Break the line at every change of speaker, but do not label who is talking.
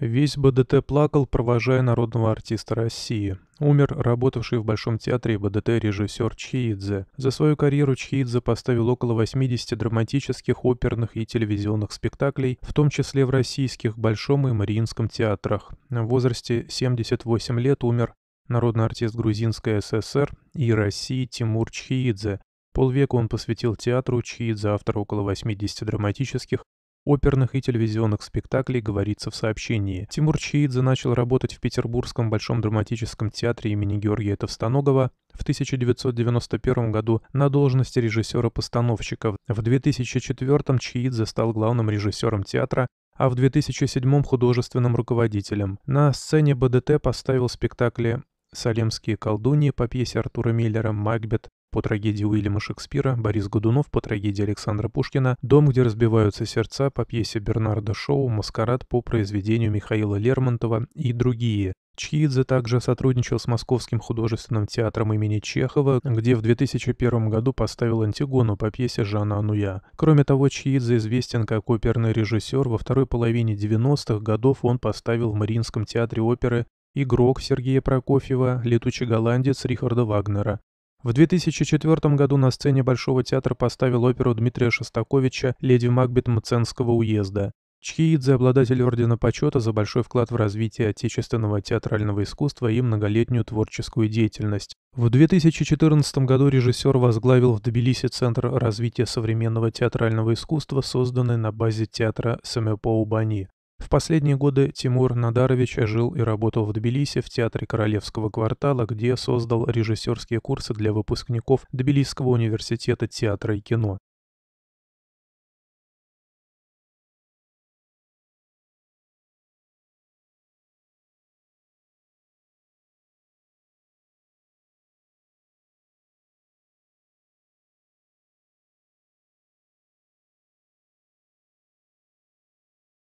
Весь БДТ плакал, провожая народного артиста России. Умер работавший в Большом театре БДТ режиссер Чхиидзе. За свою карьеру Чхиидзе поставил около 80 драматических, оперных и телевизионных спектаклей, в том числе в российских Большом и Мариинском театрах. В возрасте 78 лет умер народный артист Грузинской ССР и России Тимур Чхиидзе. Полвека он посвятил театру Чхиидзе, автор около 80 драматических, оперных и телевизионных спектаклей говорится в сообщении. Тимур Чаидзе начал работать в Петербургском Большом драматическом театре имени Георгия Товстоногова в 1991 году на должности режиссера-постановщика. В 2004 Чаидзе стал главным режиссером театра, а в 2007 художественным руководителем. На сцене БДТ поставил спектакли «Салемские колдуньи» по пьесе Артура Миллера «Макбет», по трагедии Уильяма Шекспира, Борис Годунов по трагедии Александра Пушкина, «Дом, где разбиваются сердца» по пьесе Бернарда Шоу, «Маскарад» по произведению Михаила Лермонтова и другие. Чхидзе также сотрудничал с Московским художественным театром имени Чехова, где в 2001 году поставил «Антигону» по пьесе Жана Ануя. Кроме того, Чхидзе известен как оперный режиссер. Во второй половине 90-х годов он поставил в Мариинском театре оперы «Игрок» Сергея Прокофьева, «Летучий голландец» Рихарда Вагнера. В 2004 году на сцене Большого театра поставил оперу Дмитрия Шостаковича «Леди Макбет Мценского уезда». Чхиидзе – обладатель Ордена Почета за большой вклад в развитие отечественного театрального искусства и многолетнюю творческую деятельность. В 2014 году режиссер возглавил в Тбилиси Центр развития современного театрального искусства, созданный на базе театра Сэмепоу Бани. В последние годы Тимур Надарович жил и работал в Тбилиси в Театре Королевского квартала, где создал режиссерские курсы для выпускников Тбилисского университета театра и кино.